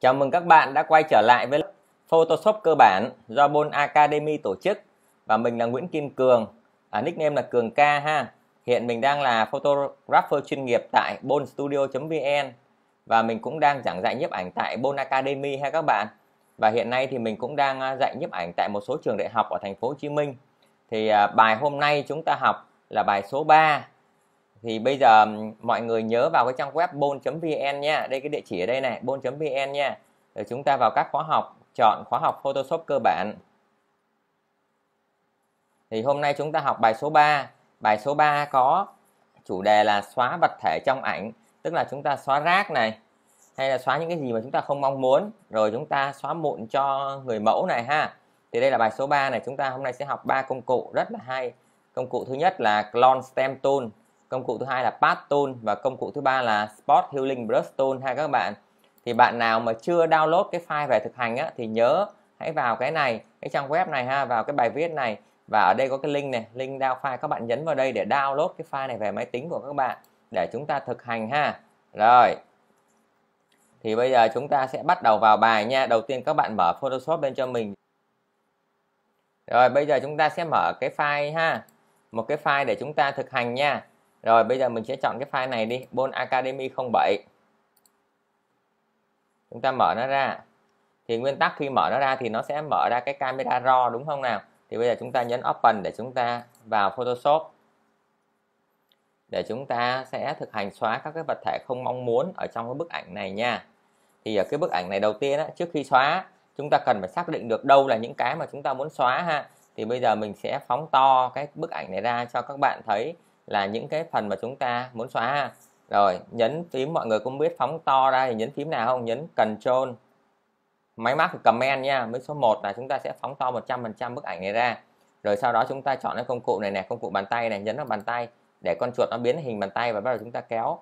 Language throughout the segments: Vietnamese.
Chào mừng các bạn đã quay trở lại với Photoshop cơ bản do Bon Academy tổ chức và mình là Nguyễn Kim Cường, à, nickname là Cường K ha. Hiện mình đang là photographer chuyên nghiệp tại bonstudio.vn và mình cũng đang giảng dạy nhiếp ảnh tại Bon Academy ha các bạn. Và hiện nay thì mình cũng đang à, dạy nhiếp ảnh tại một số trường đại học ở thành phố Hồ Chí Minh. Thì à, bài hôm nay chúng ta học là bài số 3 thì bây giờ mọi người nhớ vào cái trang web bon vn nha đây cái địa chỉ ở đây này bon vn nha rồi chúng ta vào các khóa học chọn khóa học Photoshop cơ bản thì hôm nay chúng ta học bài số 3 bài số 3 có chủ đề là xóa vật thể trong ảnh tức là chúng ta xóa rác này hay là xóa những cái gì mà chúng ta không mong muốn rồi chúng ta xóa mụn cho người mẫu này ha thì đây là bài số 3 này chúng ta hôm nay sẽ học ba công cụ rất là hay công cụ thứ nhất là clone stem tool công cụ thứ hai là Pat Tone và công cụ thứ ba là Spot Healing Brush tool hai các bạn thì bạn nào mà chưa download cái file về thực hành á, thì nhớ hãy vào cái này cái trang web này ha vào cái bài viết này và ở đây có cái link này link download file các bạn nhấn vào đây để download cái file này về máy tính của các bạn để chúng ta thực hành ha rồi thì bây giờ chúng ta sẽ bắt đầu vào bài nha đầu tiên các bạn mở Photoshop lên cho mình rồi bây giờ chúng ta sẽ mở cái file ha một cái file để chúng ta thực hành nha rồi bây giờ mình sẽ chọn cái file này đi Bon Academy 07 chúng ta mở nó ra thì nguyên tắc khi mở nó ra thì nó sẽ mở ra cái camera raw đúng không nào thì bây giờ chúng ta nhấn open để chúng ta vào Photoshop để chúng ta sẽ thực hành xóa các cái vật thể không mong muốn ở trong cái bức ảnh này nha thì ở cái bức ảnh này đầu tiên á, trước khi xóa chúng ta cần phải xác định được đâu là những cái mà chúng ta muốn xóa ha thì bây giờ mình sẽ phóng to cái bức ảnh này ra cho các bạn thấy là những cái phần mà chúng ta muốn xóa rồi nhấn phím mọi người cũng biết phóng to ra thì nhấn phím nào không nhấn control máy móc comment nha với số 1 là chúng ta sẽ phóng to 100% bức ảnh này ra rồi sau đó chúng ta chọn cái công cụ này này công cụ bàn tay này nhấn vào bàn tay để con chuột nó biến hình bàn tay và bắt đầu chúng ta kéo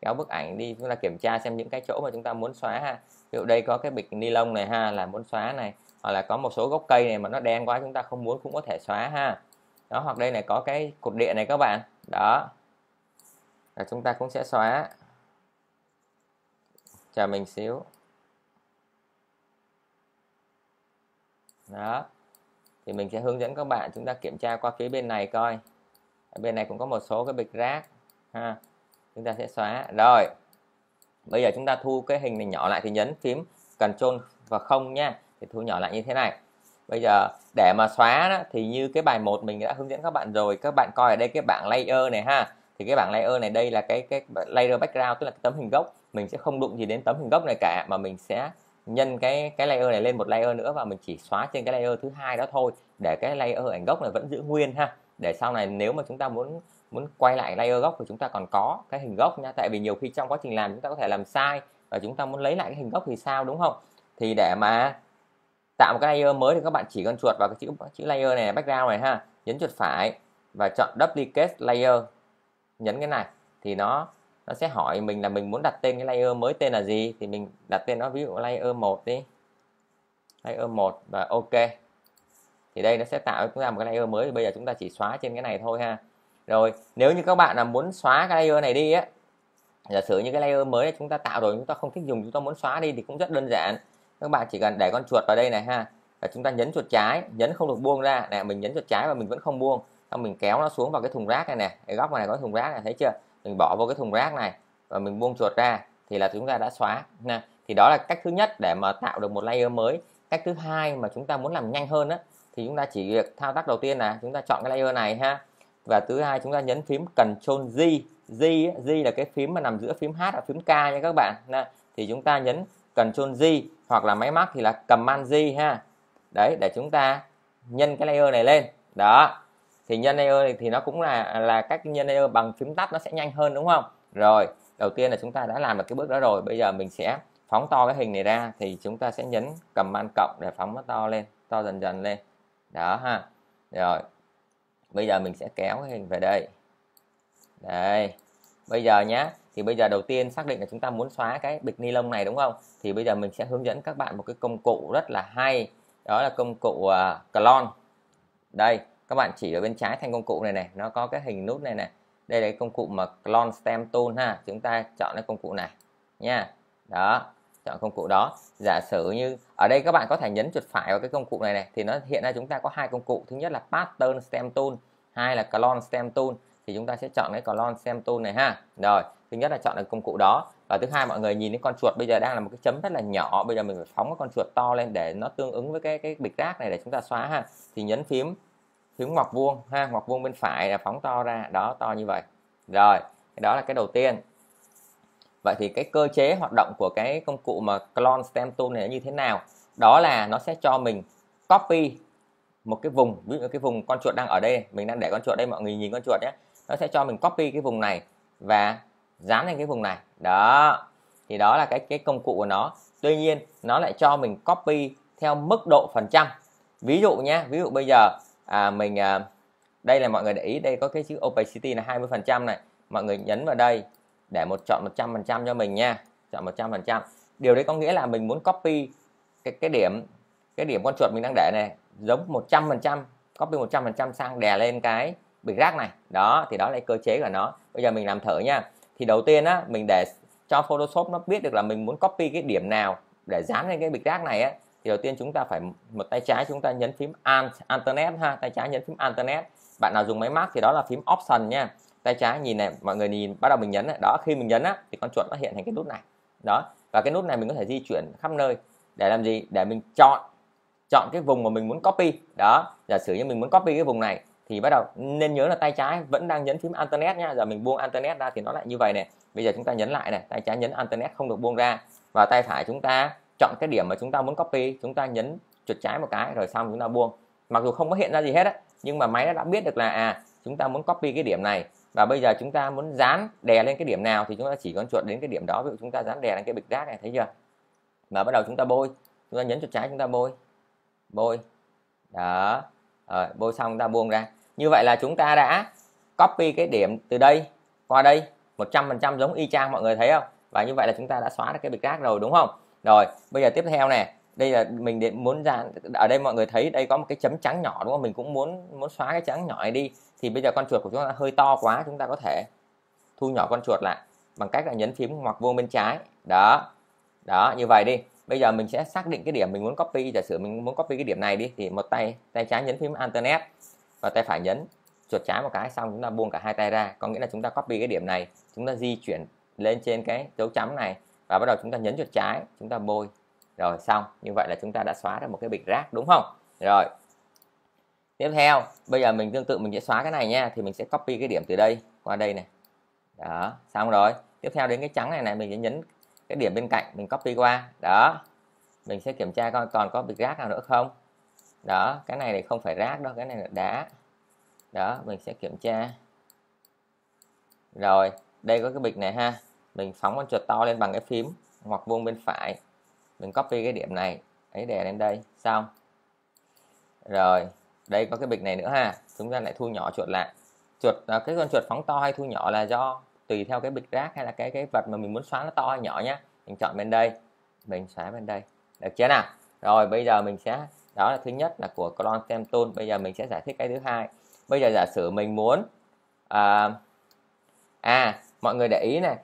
kéo bức ảnh đi chúng ta kiểm tra xem những cái chỗ mà chúng ta muốn xóa ha ví dụ đây có cái bịch ni lông này ha là muốn xóa này hoặc là có một số gốc cây này mà nó đen quá chúng ta không muốn cũng có thể xóa ha đó hoặc đây này có cái cột điện này các bạn đó là chúng ta cũng sẽ xóa chờ mình xíu đó thì mình sẽ hướng dẫn các bạn chúng ta kiểm tra qua phía bên này coi bên này cũng có một số cái bịch rác ha chúng ta sẽ xóa rồi bây giờ chúng ta thu cái hình này nhỏ lại thì nhấn phím cần trôn và không nha thì thu nhỏ lại như thế này bây giờ để mà xóa đó, thì như cái bài 1 mình đã hướng dẫn các bạn rồi các bạn coi ở đây cái bảng layer này ha thì cái bảng layer này đây là cái cái layer background tức là cái tấm hình gốc mình sẽ không đụng gì đến tấm hình gốc này cả mà mình sẽ nhân cái cái layer này lên một layer nữa và mình chỉ xóa trên cái layer thứ hai đó thôi để cái layer ảnh gốc này vẫn giữ nguyên ha để sau này nếu mà chúng ta muốn muốn quay lại layer gốc thì chúng ta còn có cái hình gốc nha tại vì nhiều khi trong quá trình làm chúng ta có thể làm sai và chúng ta muốn lấy lại cái hình gốc thì sao đúng không thì để mà tạo một cái layer mới thì các bạn chỉ con chuột vào cái chữ chữ layer này background này ha nhấn chuột phải và chọn duplicate layer nhấn cái này thì nó nó sẽ hỏi mình là mình muốn đặt tên cái layer mới tên là gì thì mình đặt tên nó ví dụ layer 1 đi layer 1 và ok thì đây nó sẽ tạo cho chúng ta một cái layer mới thì bây giờ chúng ta chỉ xóa trên cái này thôi ha rồi nếu như các bạn là muốn xóa cái layer này đi á giả sử như cái layer mới chúng ta tạo rồi chúng ta không thích dùng chúng ta muốn xóa đi thì cũng rất đơn giản các bạn chỉ cần để con chuột vào đây này ha và chúng ta nhấn chuột trái nhấn không được buông ra nè mình nhấn chuột trái và mình vẫn không buông xong mình kéo nó xuống vào cái thùng rác này nè cái góc này có thùng rác này thấy chưa mình bỏ vào cái thùng rác này và mình buông chuột ra thì là chúng ta đã xóa nè thì đó là cách thứ nhất để mà tạo được một layer mới cách thứ hai mà chúng ta muốn làm nhanh hơn á thì chúng ta chỉ việc thao tác đầu tiên là chúng ta chọn cái layer này ha và thứ hai chúng ta nhấn phím Ctrl J J J là cái phím mà nằm giữa phím H và phím K nha các bạn nè thì chúng ta nhấn Ctrl Z hoặc là máy móc thì là Command Z ha đấy để chúng ta nhân cái layer này lên đó thì nhân layer này thì nó cũng là là các nhân layer bằng phím tắt nó sẽ nhanh hơn đúng không rồi đầu tiên là chúng ta đã làm được cái bước đó rồi bây giờ mình sẽ phóng to cái hình này ra thì chúng ta sẽ nhấn Command cộng để phóng nó to lên to dần dần lên đó ha rồi bây giờ mình sẽ kéo cái hình về đây đây bây giờ nhé thì bây giờ đầu tiên xác định là chúng ta muốn xóa cái bịch ni lông này đúng không thì bây giờ mình sẽ hướng dẫn các bạn một cái công cụ rất là hay đó là công cụ uh, à, clone đây các bạn chỉ ở bên trái thanh công cụ này này nó có cái hình nút này này đây là công cụ mà clone stem tool ha chúng ta chọn cái công cụ này nha đó chọn công cụ đó giả sử như ở đây các bạn có thể nhấn chuột phải vào cái công cụ này này thì nó hiện ra chúng ta có hai công cụ thứ nhất là pattern stem tool hai là clone stem tool thì chúng ta sẽ chọn cái clone stem tool này ha rồi thứ nhất là chọn được công cụ đó và thứ hai mọi người nhìn đến con chuột bây giờ đang là một cái chấm rất là nhỏ bây giờ mình phải phóng cái con chuột to lên để nó tương ứng với cái cái bịch rác này để chúng ta xóa ha thì nhấn phím phím ngoặc vuông ha ngoặc vuông bên phải là phóng to ra đó to như vậy rồi cái đó là cái đầu tiên vậy thì cái cơ chế hoạt động của cái công cụ mà clone stem tool này như thế nào đó là nó sẽ cho mình copy một cái vùng ví dụ cái vùng con chuột đang ở đây mình đang để con chuột đây mọi người nhìn con chuột nhé nó sẽ cho mình copy cái vùng này và dán lên cái vùng này đó thì đó là cái cái công cụ của nó tuy nhiên nó lại cho mình copy theo mức độ phần trăm ví dụ nhé ví dụ bây giờ à, mình à, đây là mọi người để ý đây có cái chữ opacity là 20 phần trăm này mọi người nhấn vào đây để một chọn 100 phần trăm cho mình nha chọn 100 phần trăm điều đấy có nghĩa là mình muốn copy cái, cái điểm cái điểm con chuột mình đang để này giống 100 phần trăm copy 100 phần trăm sang đè lên cái bị rác này đó thì đó là cơ chế của nó bây giờ mình làm thử nha thì đầu tiên á mình để cho Photoshop nó biết được là mình muốn copy cái điểm nào để dán lên cái bịch rác này á thì đầu tiên chúng ta phải một tay trái chúng ta nhấn phím Alt Internet ha tay trái nhấn phím Internet bạn nào dùng máy Mac thì đó là phím Option nha tay trái nhìn này mọi người nhìn bắt đầu mình nhấn này. đó khi mình nhấn á thì con chuột nó hiện thành cái nút này đó và cái nút này mình có thể di chuyển khắp nơi để làm gì để mình chọn chọn cái vùng mà mình muốn copy đó giả sử như mình muốn copy cái vùng này thì bắt đầu nên nhớ là tay trái vẫn đang nhấn phím internet nha giờ mình buông internet ra thì nó lại như vậy này bây giờ chúng ta nhấn lại này tay trái nhấn internet không được buông ra và tay phải chúng ta chọn cái điểm mà chúng ta muốn copy chúng ta nhấn chuột trái một cái rồi xong chúng ta buông mặc dù không có hiện ra gì hết á nhưng mà máy nó đã biết được là à chúng ta muốn copy cái điểm này và bây giờ chúng ta muốn dán đè lên cái điểm nào thì chúng ta chỉ cần chuột đến cái điểm đó ví dụ chúng ta dán đè lên cái bịch rác này thấy chưa mà bắt đầu chúng ta bôi chúng ta nhấn chuột trái chúng ta bôi bôi đó rồi, bôi xong chúng ta buông ra như vậy là chúng ta đã copy cái điểm từ đây qua đây 100% giống y chang mọi người thấy không và như vậy là chúng ta đã xóa được cái bịch rác rồi đúng không rồi bây giờ tiếp theo nè đây là mình để muốn ra ở đây mọi người thấy đây có một cái chấm trắng nhỏ đúng không mình cũng muốn muốn xóa cái trắng nhỏ này đi thì bây giờ con chuột của chúng ta hơi to quá chúng ta có thể thu nhỏ con chuột lại bằng cách là nhấn phím ngoặc vuông bên trái đó đó như vậy đi bây giờ mình sẽ xác định cái điểm mình muốn copy giả sử mình muốn copy cái điểm này đi thì một tay tay trái nhấn phím internet và tay phải nhấn chuột trái một cái xong chúng ta buông cả hai tay ra có nghĩa là chúng ta copy cái điểm này chúng ta di chuyển lên trên cái dấu chấm này và bắt đầu chúng ta nhấn chuột trái chúng ta bôi rồi xong như vậy là chúng ta đã xóa được một cái bịch rác đúng không rồi tiếp theo bây giờ mình tương tự mình sẽ xóa cái này nha thì mình sẽ copy cái điểm từ đây qua đây này đó xong rồi tiếp theo đến cái trắng này này mình sẽ nhấn cái điểm bên cạnh mình copy qua đó mình sẽ kiểm tra coi còn có bịch rác nào nữa không đó cái này thì không phải rác đâu cái này là đá đó mình sẽ kiểm tra rồi đây có cái bịch này ha mình phóng con chuột to lên bằng cái phím hoặc vuông bên phải mình copy cái điểm này ấy đè lên đây xong rồi đây có cái bịch này nữa ha chúng ta lại thu nhỏ chuột lại chuột à, cái con chuột phóng to hay thu nhỏ là do tùy theo cái bịch rác hay là cái cái vật mà mình muốn xóa nó to hay nhỏ nhá mình chọn bên đây mình xóa bên đây được chưa nào rồi bây giờ mình sẽ đó là thứ nhất là của clone tem tôn bây giờ mình sẽ giải thích cái thứ hai bây giờ giả sử mình muốn à, à mọi người để ý này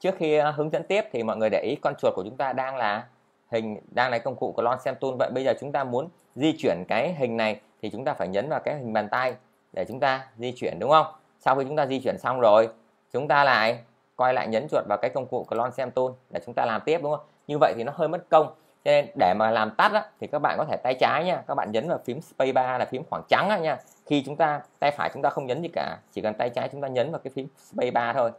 trước khi à, hướng dẫn tiếp thì mọi người để ý con chuột của chúng ta đang là hình đang là công cụ clone xem tool vậy bây giờ chúng ta muốn di chuyển cái hình này thì chúng ta phải nhấn vào cái hình bàn tay để chúng ta di chuyển đúng không sau khi chúng ta di chuyển xong rồi chúng ta lại quay lại nhấn chuột vào cái công cụ clone xem tool để chúng ta làm tiếp đúng không như vậy thì nó hơi mất công cho nên để mà làm tắt á, thì các bạn có thể tay trái nha các bạn nhấn vào phím space bar là phím khoảng trắng á, nha khi chúng ta tay phải chúng ta không nhấn gì cả chỉ cần tay trái chúng ta nhấn vào cái phím space bar thôi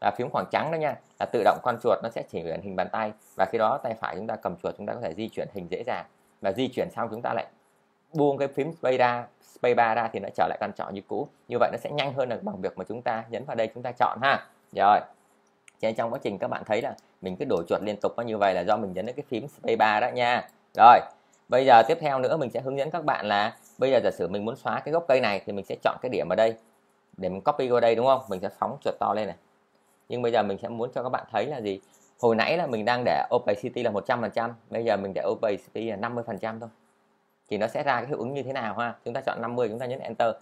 là phím khoảng trắng đó nha là tự động con chuột nó sẽ chỉ chuyển hình bàn tay và khi đó tay phải chúng ta cầm chuột chúng ta có thể di chuyển hình dễ dàng và di chuyển xong chúng ta lại buông cái phím space ra space bar ra thì nó trở lại căn chọn như cũ như vậy nó sẽ nhanh hơn là bằng việc mà chúng ta nhấn vào đây chúng ta chọn ha rồi cho trong quá trình các bạn thấy là mình cứ đổi chuột liên tục nó như vậy là do mình nhấn cái phím space bar đó nha rồi bây giờ tiếp theo nữa mình sẽ hướng dẫn các bạn là bây giờ giả sử mình muốn xóa cái gốc cây này thì mình sẽ chọn cái điểm ở đây để mình copy qua đây đúng không mình sẽ phóng chuột to lên này nhưng bây giờ mình sẽ muốn cho các bạn thấy là gì hồi nãy là mình đang để opacity là 100% bây giờ mình để opacity là 50% thôi thì nó sẽ ra cái hiệu ứng như thế nào ha chúng ta chọn 50 chúng ta nhấn enter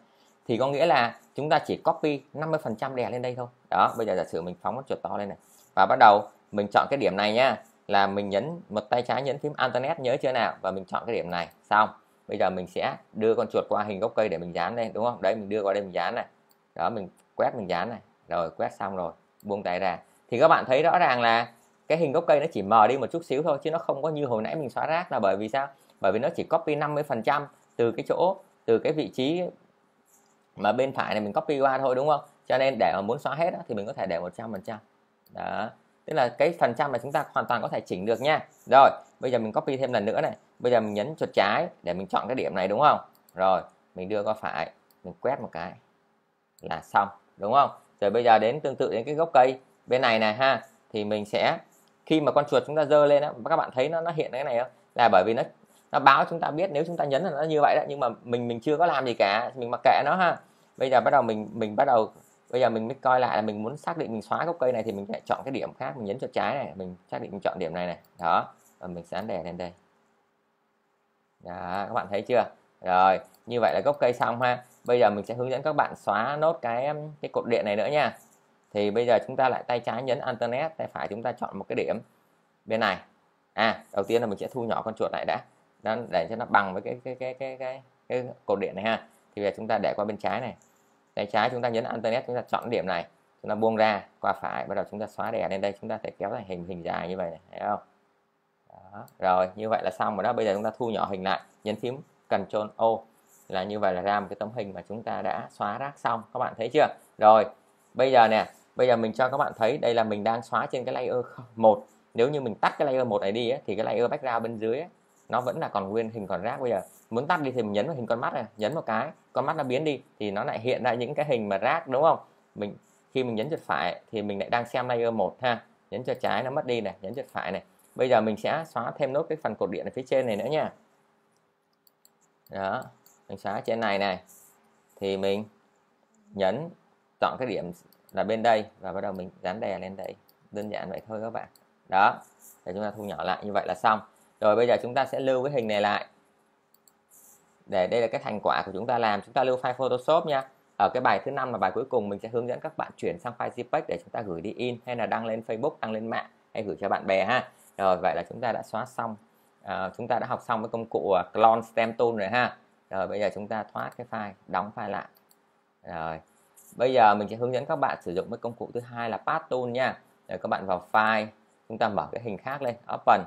thì có nghĩa là chúng ta chỉ copy 50% đè lên đây thôi đó bây giờ giả sử mình phóng chuột to lên này và bắt đầu mình chọn cái điểm này nha là mình nhấn một tay trái nhấn phím Internet nhớ chưa nào và mình chọn cái điểm này xong bây giờ mình sẽ đưa con chuột qua hình gốc cây để mình dán đây đúng không đấy mình đưa qua đây mình dán này đó mình quét mình dán này rồi quét xong rồi buông tay ra thì các bạn thấy rõ ràng là cái hình gốc cây nó chỉ mờ đi một chút xíu thôi chứ nó không có như hồi nãy mình xóa rác là bởi vì sao bởi vì nó chỉ copy 50% từ cái chỗ từ cái vị trí mà bên phải này mình copy qua thôi đúng không cho nên để mà muốn xóa hết đó, thì mình có thể để 100% đó tức là cái phần trăm mà chúng ta hoàn toàn có thể chỉnh được nha rồi bây giờ mình copy thêm lần nữa này bây giờ mình nhấn chuột trái để mình chọn cái điểm này đúng không rồi mình đưa qua phải mình quét một cái là xong đúng không rồi bây giờ đến tương tự đến cái gốc cây bên này này ha thì mình sẽ khi mà con chuột chúng ta dơ lên đó, các bạn thấy nó nó hiện cái này không là bởi vì nó nó báo chúng ta biết nếu chúng ta nhấn là nó như vậy đó nhưng mà mình mình chưa có làm gì cả mình mặc kệ nó ha bây giờ bắt đầu mình mình bắt đầu bây giờ mình mới coi lại là mình muốn xác định mình xóa gốc cây này thì mình lại chọn cái điểm khác mình nhấn chuột trái này mình xác định mình chọn điểm này này đó và mình sẽ đè lên đây đó, các bạn thấy chưa rồi như vậy là gốc cây xong ha bây giờ mình sẽ hướng dẫn các bạn xóa nốt cái um, cái cột điện này nữa nha thì bây giờ chúng ta lại tay trái nhấn internet tay phải chúng ta chọn một cái điểm bên này à đầu tiên là mình sẽ thu nhỏ con chuột lại đã để cho nó bằng với cái cái cái cái cái, cái cột điện này ha thì bây giờ chúng ta để qua bên trái này tay trái chúng ta nhấn internet chúng ta chọn điểm này chúng ta buông ra qua phải bắt đầu chúng ta xóa đè lên đây chúng ta thể kéo thành hình hình dài như vậy này thấy không đó. rồi như vậy là xong rồi đó bây giờ chúng ta thu nhỏ hình lại nhấn phím Ctrl O là như vậy là ra một cái tấm hình mà chúng ta đã xóa rác xong các bạn thấy chưa rồi bây giờ nè bây giờ mình cho các bạn thấy đây là mình đang xóa trên cái layer một nếu như mình tắt cái layer một này đi ấy, thì cái layer background bên dưới ấy, nó vẫn là còn nguyên hình còn rác bây giờ muốn tắt đi thì mình nhấn vào hình con mắt này nhấn một cái con mắt nó biến đi thì nó lại hiện ra những cái hình mà rác đúng không mình khi mình nhấn chuột phải thì mình lại đang xem layer một ha nhấn chuột trái nó mất đi này nhấn chuột phải này bây giờ mình sẽ xóa thêm nốt cái phần cột điện ở phía trên này nữa nha đó mình xóa trên này này thì mình nhấn chọn cái điểm là bên đây và bắt đầu mình dán đè lên đây đơn giản vậy thôi các bạn đó để chúng ta thu nhỏ lại như vậy là xong rồi bây giờ chúng ta sẽ lưu cái hình này lại để đây là cái thành quả của chúng ta làm chúng ta lưu file Photoshop nha ở cái bài thứ năm là bài cuối cùng mình sẽ hướng dẫn các bạn chuyển sang file JPEG để chúng ta gửi đi in hay là đăng lên Facebook đăng lên mạng hay gửi cho bạn bè ha rồi vậy là chúng ta đã xóa xong à, chúng ta đã học xong cái công cụ à, clone stem tool rồi ha rồi bây giờ chúng ta thoát cái file đóng file lại rồi bây giờ mình sẽ hướng dẫn các bạn sử dụng cái công cụ thứ hai là path tool nha rồi các bạn vào file chúng ta mở cái hình khác lên open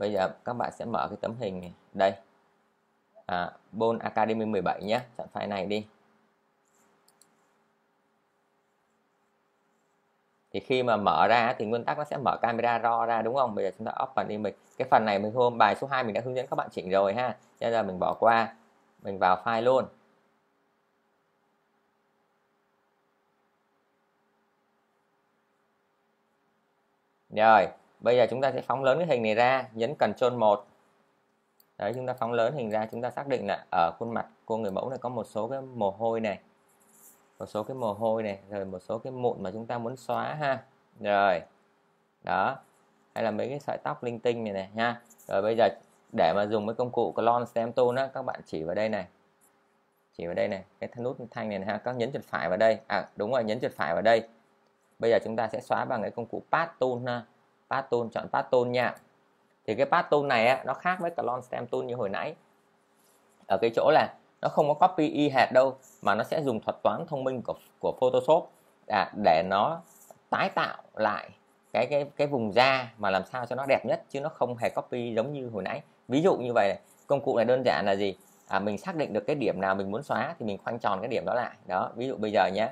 bây giờ các bạn sẽ mở cái tấm hình này. đây à, Bone Academy 17 nhé chọn file này đi thì khi mà mở ra thì nguyên tắc nó sẽ mở camera raw ra đúng không bây giờ chúng ta open image cái phần này mình hôm bài số 2 mình đã hướng dẫn các bạn chỉnh rồi ha bây giờ mình bỏ qua mình vào file luôn rồi bây giờ chúng ta sẽ phóng lớn cái hình này ra nhấn Ctrl 1 đấy chúng ta phóng lớn hình ra chúng ta xác định là ở khuôn mặt cô người mẫu này có một số cái mồ hôi này một số cái mồ hôi này rồi một số cái mụn mà chúng ta muốn xóa ha rồi đó hay là mấy cái sợi tóc linh tinh này này nha rồi bây giờ để mà dùng cái công cụ clone stem tool á các bạn chỉ vào đây này chỉ vào đây này cái nút thanh này, này ha các nhấn chuột phải vào đây à đúng rồi nhấn chuột phải vào đây bây giờ chúng ta sẽ xóa bằng cái công cụ path tool ha pattern chọn pattern nha thì cái pattern này á, nó khác với long stem tool như hồi nãy ở cái chỗ là nó không có copy y hạt đâu mà nó sẽ dùng thuật toán thông minh của của Photoshop à, để nó tái tạo lại cái cái cái vùng da mà làm sao cho nó đẹp nhất chứ nó không hề copy giống như hồi nãy ví dụ như vậy này, công cụ này đơn giản là gì à, mình xác định được cái điểm nào mình muốn xóa thì mình khoanh tròn cái điểm đó lại đó ví dụ bây giờ nhé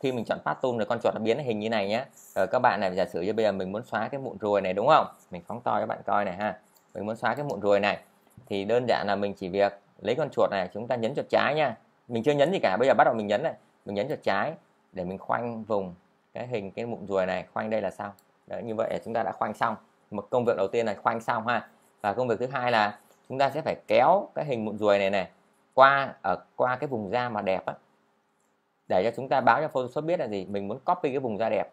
khi mình chọn path tool rồi con chuột nó biến thành hình như này nhé rồi ờ, các bạn này giả sử như bây giờ mình muốn xóa cái mụn ruồi này đúng không mình phóng to các bạn coi này ha mình muốn xóa cái mụn ruồi này thì đơn giản là mình chỉ việc lấy con chuột này chúng ta nhấn chuột trái nha mình chưa nhấn gì cả bây giờ bắt đầu mình nhấn này mình nhấn chuột trái để mình khoanh vùng cái hình cái mụn ruồi này khoanh đây là sao Đấy, như vậy chúng ta đã khoanh xong một công việc đầu tiên là khoanh xong ha và công việc thứ hai là chúng ta sẽ phải kéo cái hình mụn ruồi này này qua ở ờ, qua cái vùng da mà đẹp á để cho chúng ta báo cho Photoshop biết là gì mình muốn copy cái vùng da đẹp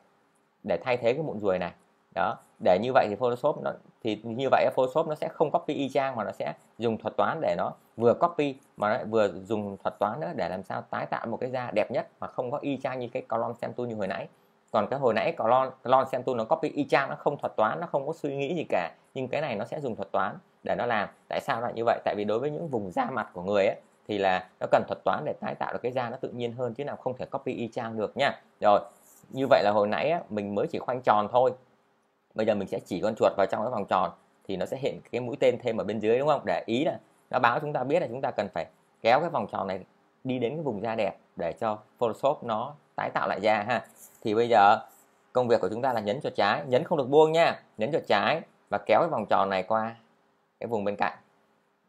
để thay thế cái mụn ruồi này đó để như vậy thì Photoshop nó thì như vậy Photoshop nó sẽ không copy y chang mà nó sẽ dùng thuật toán để nó vừa copy mà nó vừa dùng thuật toán nữa để làm sao tái tạo một cái da đẹp nhất mà không có y chang như cái colon xem tu như hồi nãy còn cái hồi nãy colon colon xem tu nó copy y chang nó không thuật toán nó không có suy nghĩ gì cả nhưng cái này nó sẽ dùng thuật toán để nó làm tại sao lại như vậy tại vì đối với những vùng da mặt của người ấy thì là nó cần thuật toán để tái tạo được cái da nó tự nhiên hơn chứ nào không thể copy y chang được nha rồi như vậy là hồi nãy á, mình mới chỉ khoanh tròn thôi bây giờ mình sẽ chỉ con chuột vào trong cái vòng tròn thì nó sẽ hiện cái mũi tên thêm ở bên dưới đúng không để ý là nó báo chúng ta biết là chúng ta cần phải kéo cái vòng tròn này đi đến cái vùng da đẹp để cho Photoshop nó tái tạo lại da ha thì bây giờ công việc của chúng ta là nhấn chuột trái nhấn không được buông nha nhấn chuột trái và kéo cái vòng tròn này qua cái vùng bên cạnh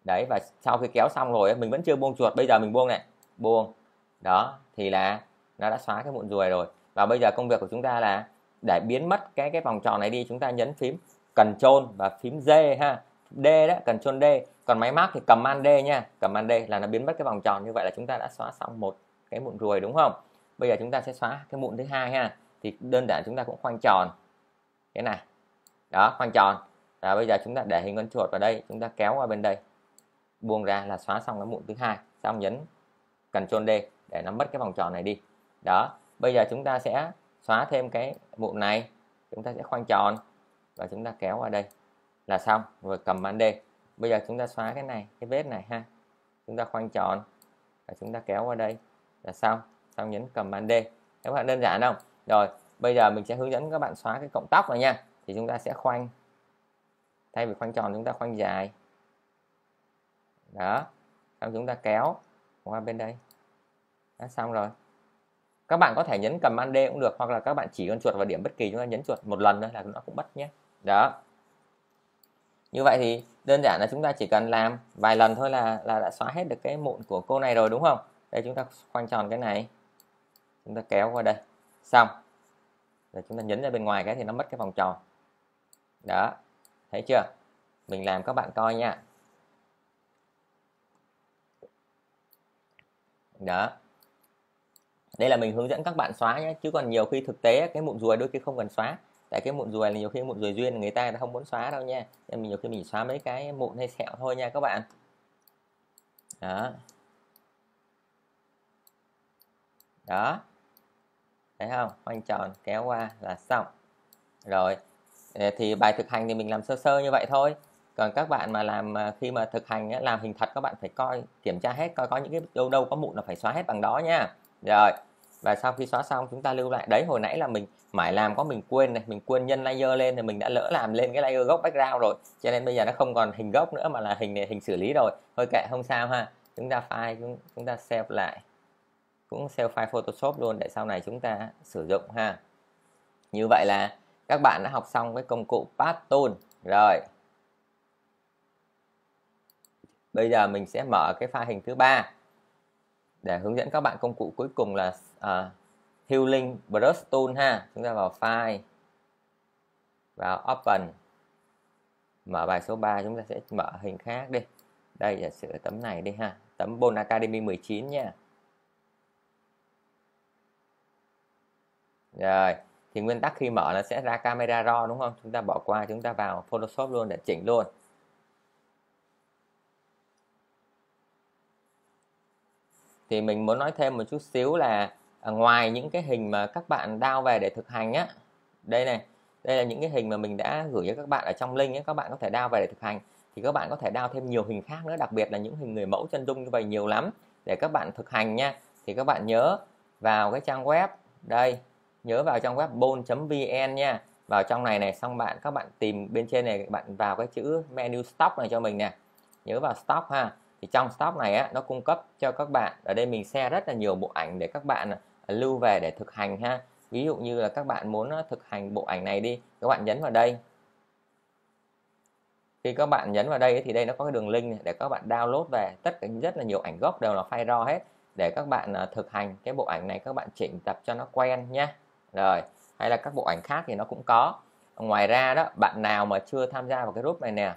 đấy và sau khi kéo xong rồi mình vẫn chưa buông chuột bây giờ mình buông này buông đó thì là nó đã xóa cái mụn ruồi rồi và bây giờ công việc của chúng ta là để biến mất cái cái vòng tròn này đi chúng ta nhấn phím cần trôn và phím D ha D đó cần trôn D còn máy móc thì cầm an D nha cầm an D là nó biến mất cái vòng tròn như vậy là chúng ta đã xóa xong một cái mụn ruồi đúng không bây giờ chúng ta sẽ xóa cái mụn thứ hai ha thì đơn giản chúng ta cũng khoanh tròn cái này đó khoanh tròn và bây giờ chúng ta để hình con chuột vào đây chúng ta kéo qua bên đây buông ra là xóa xong cái mụn thứ hai xong nhấn cần Ctrl D để nó mất cái vòng tròn này đi đó bây giờ chúng ta sẽ xóa thêm cái mụn này chúng ta sẽ khoanh tròn và chúng ta kéo qua đây là xong rồi cầm bàn D bây giờ chúng ta xóa cái này cái vết này ha chúng ta khoanh tròn và chúng ta kéo qua đây là xong xong nhấn cầm bàn D các bạn đơn giản không rồi bây giờ mình sẽ hướng dẫn các bạn xóa cái cộng tóc này nha thì chúng ta sẽ khoanh thay vì khoanh tròn chúng ta khoanh dài đó xong chúng ta kéo qua bên đây đã xong rồi các bạn có thể nhấn cầm ăn D cũng được hoặc là các bạn chỉ con chuột vào điểm bất kỳ chúng ta nhấn chuột một lần thôi là nó cũng mất nhé đó như vậy thì đơn giản là chúng ta chỉ cần làm vài lần thôi là là đã xóa hết được cái mụn của cô này rồi đúng không đây chúng ta khoanh tròn cái này chúng ta kéo qua đây xong rồi chúng ta nhấn ra bên ngoài cái thì nó mất cái vòng tròn đó thấy chưa mình làm các bạn coi nha đó đây là mình hướng dẫn các bạn xóa nhé chứ còn nhiều khi thực tế cái mụn ruồi đôi khi không cần xóa tại cái mụn ruồi là nhiều khi mụn ruồi duyên người ta không muốn xóa đâu nha nên mình nhiều khi mình xóa mấy cái mụn hay sẹo thôi nha các bạn đó đó thấy không khoanh tròn kéo qua là xong rồi ờ, thì bài thực hành thì mình làm sơ sơ như vậy thôi còn các bạn mà làm à, khi mà thực hành làm hình thật các bạn phải coi kiểm tra hết coi có những cái đâu đâu có mụn là phải xóa hết bằng đó nha rồi và sau khi xóa xong chúng ta lưu lại đấy hồi nãy là mình mãi làm có mình quên này mình quên nhân layer lên thì mình đã lỡ làm lên cái layer gốc background rồi cho nên bây giờ nó không còn hình gốc nữa mà là hình này hình xử lý rồi thôi kệ không sao ha chúng ta file chúng, chúng ta save lại cũng save file photoshop luôn để sau này chúng ta sử dụng ha như vậy là các bạn đã học xong cái công cụ path tool rồi bây giờ mình sẽ mở cái pha hình thứ ba để hướng dẫn các bạn công cụ cuối cùng là à, Healing Brush Tool ha chúng ta vào file vào Open mở bài số 3 chúng ta sẽ mở hình khác đi đây giả sử tấm này đi ha tấm Bon Academy 19 nha rồi thì nguyên tắc khi mở là sẽ ra camera raw đúng không chúng ta bỏ qua chúng ta vào Photoshop luôn để chỉnh luôn thì mình muốn nói thêm một chút xíu là à, ngoài những cái hình mà các bạn đao về để thực hành á đây này đây là những cái hình mà mình đã gửi cho các bạn ở trong link ấy, các bạn có thể đao về để thực hành thì các bạn có thể đao thêm nhiều hình khác nữa đặc biệt là những hình người mẫu chân dung như vậy nhiều lắm để các bạn thực hành nha thì các bạn nhớ vào cái trang web đây nhớ vào trang web bone.vn nha vào trong này này xong bạn các bạn tìm bên trên này bạn vào cái chữ menu stock này cho mình nè nhớ vào stock ha thì trong stop này á, nó cung cấp cho các bạn ở đây mình share rất là nhiều bộ ảnh để các bạn à, lưu về để thực hành ha ví dụ như là các bạn muốn à, thực hành bộ ảnh này đi các bạn nhấn vào đây khi các bạn nhấn vào đây thì đây nó có cái đường link để các bạn download về tất cả rất là nhiều ảnh gốc đều là file raw hết để các bạn à, thực hành cái bộ ảnh này các bạn chỉnh tập cho nó quen nhé rồi hay là các bộ ảnh khác thì nó cũng có ngoài ra đó bạn nào mà chưa tham gia vào cái group này nè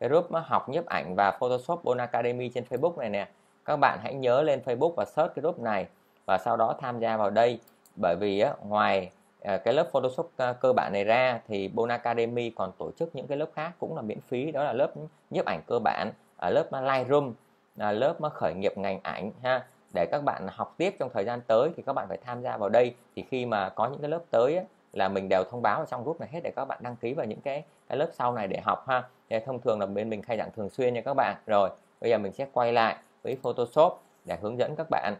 group học nhiếp ảnh và Photoshop Bon Academy trên Facebook này nè các bạn hãy nhớ lên Facebook và search cái group này và sau đó tham gia vào đây bởi vì á, ngoài à, cái lớp Photoshop à, cơ bản này ra thì Bon Academy còn tổ chức những cái lớp khác cũng là miễn phí đó là lớp nhiếp ảnh cơ bản à, lớp Lightroom lớp khởi nghiệp ngành ảnh ha để các bạn học tiếp trong thời gian tới thì các bạn phải tham gia vào đây thì khi mà có những cái lớp tới á, là mình đều thông báo ở trong group này hết để các bạn đăng ký vào những cái, cái lớp sau này để học ha để thông thường là bên mình khai giảng thường xuyên nha các bạn rồi bây giờ mình sẽ quay lại với Photoshop để hướng dẫn các bạn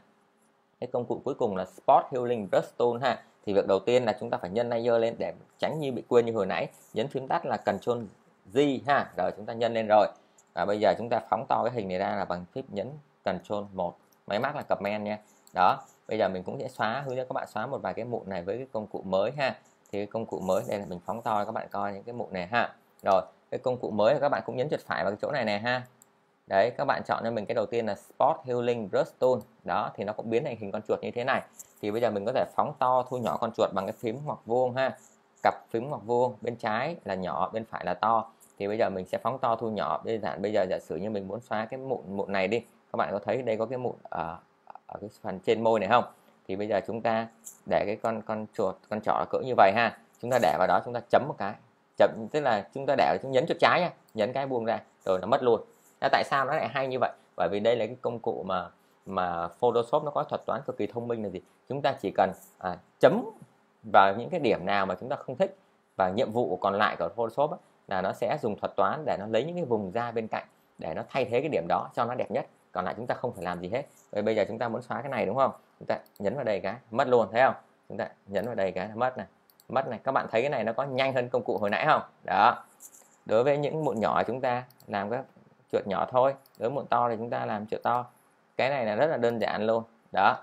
cái công cụ cuối cùng là Spot Healing Brush Tool ha thì việc đầu tiên là chúng ta phải nhân layer lên để tránh như bị quên như hồi nãy nhấn phím tắt là Control Z ha rồi chúng ta nhân lên rồi và bây giờ chúng ta phóng to cái hình này ra là bằng phím nhấn Control 1 máy mắt là Command nha đó bây giờ mình cũng sẽ xóa hướng dẫn các bạn xóa một vài cái mụn này với cái công cụ mới ha thì cái công cụ mới đây là mình phóng to các bạn coi những cái mụn này ha rồi cái công cụ mới là các bạn cũng nhấn chuột phải vào cái chỗ này này ha đấy các bạn chọn cho mình cái đầu tiên là Spot Healing Brush Tool đó thì nó cũng biến thành hình con chuột như thế này thì bây giờ mình có thể phóng to thu nhỏ con chuột bằng cái phím hoặc vuông ha cặp phím hoặc vuông bên trái là nhỏ bên phải là to thì bây giờ mình sẽ phóng to thu nhỏ đơn giản bây giờ giả sử như mình muốn xóa cái mụn mụn này đi các bạn có thấy đây có cái mụn ở ờ, ở cái phần trên môi này không thì bây giờ chúng ta để cái con con chuột con trỏ cỡ như vậy ha chúng ta để vào đó chúng ta chấm một cái chậm tức là chúng ta để chúng nhấn chuột trái nha nhấn cái buông ra rồi nó mất luôn à, tại sao nó lại hay như vậy bởi vì đây là cái công cụ mà mà Photoshop nó có thuật toán cực kỳ thông minh là gì chúng ta chỉ cần à, chấm vào những cái điểm nào mà chúng ta không thích và nhiệm vụ còn lại của Photoshop á, là nó sẽ dùng thuật toán để nó lấy những cái vùng da bên cạnh để nó thay thế cái điểm đó cho nó đẹp nhất còn lại chúng ta không phải làm gì hết vậy bây giờ chúng ta muốn xóa cái này đúng không chúng ta nhấn vào đây cái mất luôn thấy không chúng ta nhấn vào đây cái mất này mất này các bạn thấy cái này nó có nhanh hơn công cụ hồi nãy không đó đối với những mụn nhỏ chúng ta làm các chuột nhỏ thôi đối với mụn to thì chúng ta làm chuột to cái này là rất là đơn giản luôn đó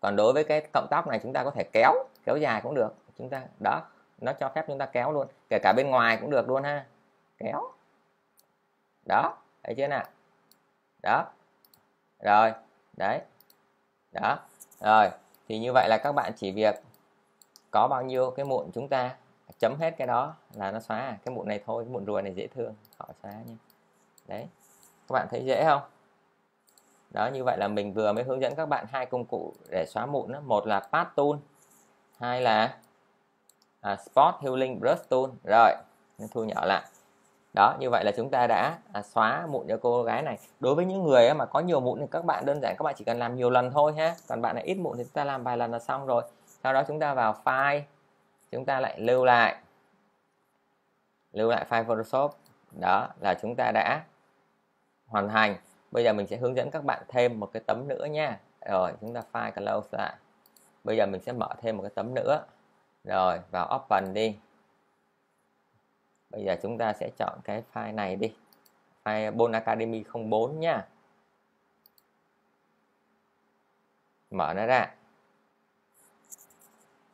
còn đối với cái cộng tóc này chúng ta có thể kéo kéo dài cũng được chúng ta đó nó cho phép chúng ta kéo luôn kể cả bên ngoài cũng được luôn ha kéo đó thấy chưa nào đó rồi đấy đó rồi thì như vậy là các bạn chỉ việc có bao nhiêu cái mụn chúng ta chấm hết cái đó là nó xóa à? cái mụn này thôi mụn ruồi này dễ thương khỏi xóa nhé đấy các bạn thấy dễ không đó như vậy là mình vừa mới hướng dẫn các bạn hai công cụ để xóa mụn đó. một là pat tool hai là à, spot healing brush tool rồi thu nhỏ lại đó như vậy là chúng ta đã à, xóa mụn cho cô gái này đối với những người mà có nhiều mụn thì các bạn đơn giản các bạn chỉ cần làm nhiều lần thôi ha còn bạn này ít mụn thì chúng ta làm vài lần là xong rồi sau đó chúng ta vào file chúng ta lại lưu lại lưu lại file photoshop đó là chúng ta đã hoàn thành bây giờ mình sẽ hướng dẫn các bạn thêm một cái tấm nữa nha rồi chúng ta file close lại bây giờ mình sẽ mở thêm một cái tấm nữa rồi vào open đi bây giờ chúng ta sẽ chọn cái file này đi file Bon Academy 04 nha mở nó ra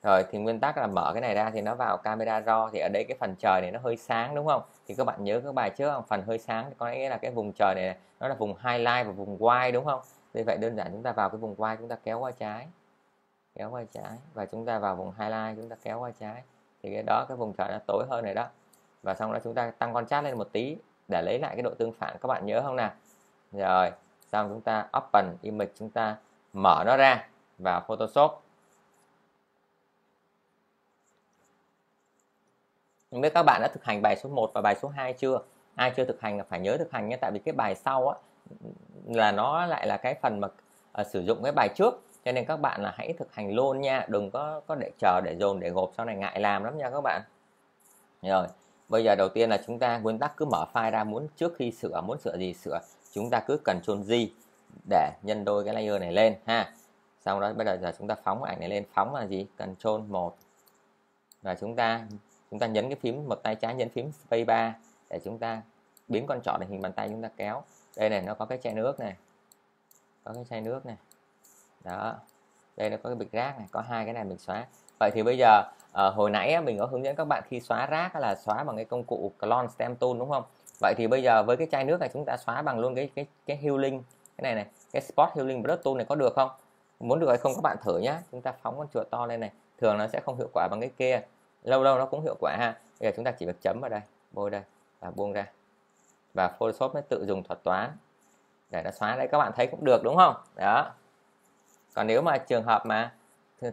rồi thì nguyên tắc là mở cái này ra thì nó vào camera raw thì ở đây cái phần trời này nó hơi sáng đúng không thì các bạn nhớ cái bài trước không phần hơi sáng có nghĩa là cái vùng trời này nó là vùng highlight và vùng white đúng không vì vậy đơn giản chúng ta vào cái vùng white chúng ta kéo qua trái kéo qua trái và chúng ta vào vùng highlight chúng ta kéo qua trái thì cái đó cái vùng trời nó tối hơn này đó và xong đó chúng ta tăng con chat lên một tí để lấy lại cái độ tương phản các bạn nhớ không nào rồi xong chúng ta open image chúng ta mở nó ra vào Photoshop không biết các bạn đã thực hành bài số 1 và bài số 2 chưa ai chưa thực hành là phải nhớ thực hành nhé tại vì cái bài sau á, là nó lại là cái phần mà à, sử dụng cái bài trước cho nên các bạn là hãy thực hành luôn nha đừng có có để chờ để dồn để gộp sau này ngại làm lắm nha các bạn rồi bây giờ đầu tiên là chúng ta nguyên tắc cứ mở file ra muốn trước khi sửa muốn sửa gì sửa chúng ta cứ cần Ctrl J để nhân đôi cái layer này lên ha sau đó bây giờ chúng ta phóng ảnh này lên phóng là gì cần Ctrl một và chúng ta chúng ta nhấn cái phím một tay trái nhấn phím space ba để chúng ta biến con trỏ thành hình bàn tay chúng ta kéo đây này nó có cái chai nước này có cái chai nước này đó đây nó có cái bịch rác này có hai cái này mình xóa vậy thì bây giờ à, hồi nãy mình có hướng dẫn các bạn khi xóa rác là xóa bằng cái công cụ clone stem tool đúng không vậy thì bây giờ với cái chai nước này chúng ta xóa bằng luôn cái cái cái healing cái này này cái spot healing blood tool này có được không muốn được hay không các bạn thử nhá chúng ta phóng con chuột to lên này thường nó sẽ không hiệu quả bằng cái kia lâu lâu nó cũng hiệu quả ha bây giờ chúng ta chỉ việc chấm vào đây bôi đây và buông ra và photoshop nó tự dùng thuật toán để nó xóa đấy các bạn thấy cũng được đúng không đó còn nếu mà trường hợp mà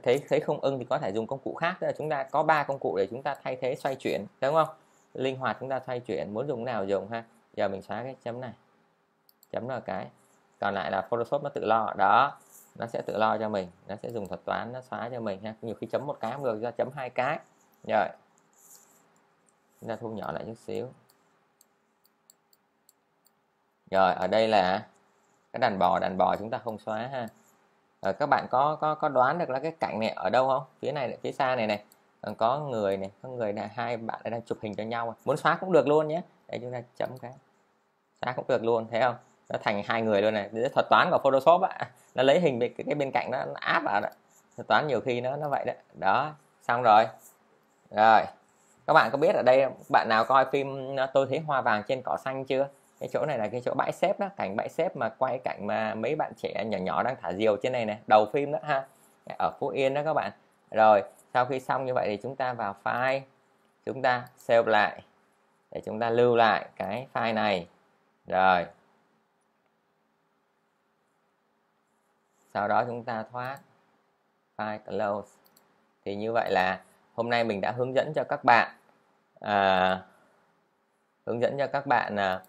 thấy thấy không ưng thì có thể dùng công cụ khác tức là chúng ta có ba công cụ để chúng ta thay thế xoay chuyển đúng không linh hoạt chúng ta xoay chuyển muốn dùng nào dùng ha giờ mình xóa cái chấm này chấm là cái còn lại là Photoshop nó tự lo đó nó sẽ tự lo cho mình nó sẽ dùng thuật toán nó xóa cho mình ha nhiều khi chấm một cái không ra chấm hai cái rồi chúng ta thu nhỏ lại chút xíu rồi ở đây là cái đàn bò đàn bò chúng ta không xóa ha à, các bạn có có có đoán được là cái cạnh này ở đâu không phía này phía xa này này ờ, có người này có người là hai bạn đang chụp hình cho nhau muốn xóa cũng được luôn nhé để chúng ta chấm cái xóa cũng được luôn thấy không nó thành hai người luôn này Để thuật toán của photoshop á nó lấy hình bên cái bên cạnh đó, nó áp vào đó. thuật toán nhiều khi nó nó vậy đó đó xong rồi rồi các bạn có biết ở đây bạn nào coi phim à, tôi thấy hoa vàng trên cỏ xanh chưa cái chỗ này là cái chỗ bãi xếp đó cảnh bãi xếp mà quay cảnh mà mấy bạn trẻ nhỏ nhỏ đang thả diều trên này này đầu phim đó ha ở phú yên đó các bạn rồi sau khi xong như vậy thì chúng ta vào file chúng ta save lại để chúng ta lưu lại cái file này rồi sau đó chúng ta thoát file close thì như vậy là hôm nay mình đã hướng dẫn cho các bạn à, hướng dẫn cho các bạn à,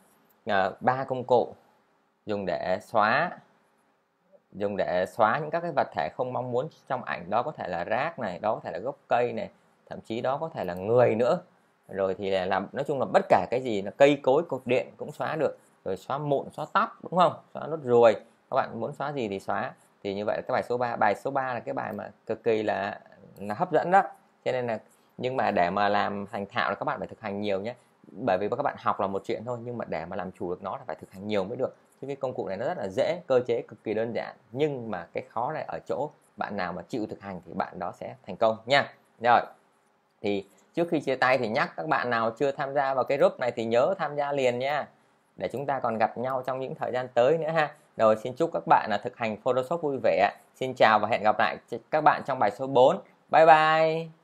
Ờ, ba công cụ dùng để xóa dùng để xóa những các cái vật thể không mong muốn trong ảnh đó có thể là rác này đó có thể là gốc cây này thậm chí đó có thể là người nữa rồi thì là làm nói chung là bất kể cái gì là cây cối cột điện cũng xóa được rồi xóa mụn xóa tóc đúng không xóa nốt ruồi các bạn muốn xóa gì thì xóa thì như vậy là cái bài số 3 bài số 3 là cái bài mà cực kỳ là, là hấp dẫn đó cho nên là nhưng mà để mà làm thành thạo là các bạn phải thực hành nhiều nhé bởi vì các bạn học là một chuyện thôi nhưng mà để mà làm chủ được nó là phải thực hành nhiều mới được chứ cái công cụ này nó rất là dễ cơ chế cực kỳ đơn giản nhưng mà cái khó này ở chỗ bạn nào mà chịu thực hành thì bạn đó sẽ thành công nha rồi thì trước khi chia tay thì nhắc các bạn nào chưa tham gia vào cái group này thì nhớ tham gia liền nha để chúng ta còn gặp nhau trong những thời gian tới nữa ha rồi xin chúc các bạn là thực hành Photoshop vui vẻ xin chào và hẹn gặp lại các bạn trong bài số 4 bye bye